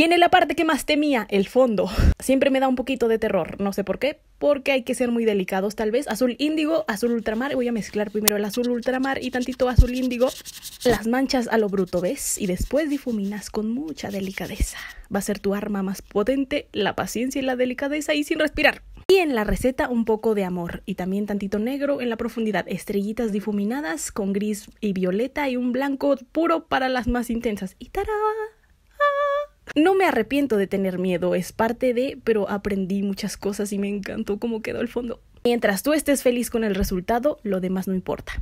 Tiene la parte que más temía, el fondo. Siempre me da un poquito de terror, no sé por qué, porque hay que ser muy delicados tal vez. Azul índigo, azul ultramar, voy a mezclar primero el azul ultramar y tantito azul índigo. Las manchas a lo bruto, ¿ves? Y después difuminas con mucha delicadeza. Va a ser tu arma más potente, la paciencia y la delicadeza y sin respirar. Y en la receta un poco de amor y también tantito negro en la profundidad, estrellitas difuminadas con gris y violeta y un blanco puro para las más intensas. Y tará, no me arrepiento de tener miedo, es parte de, pero aprendí muchas cosas y me encantó cómo quedó el fondo. Mientras tú estés feliz con el resultado, lo demás no importa.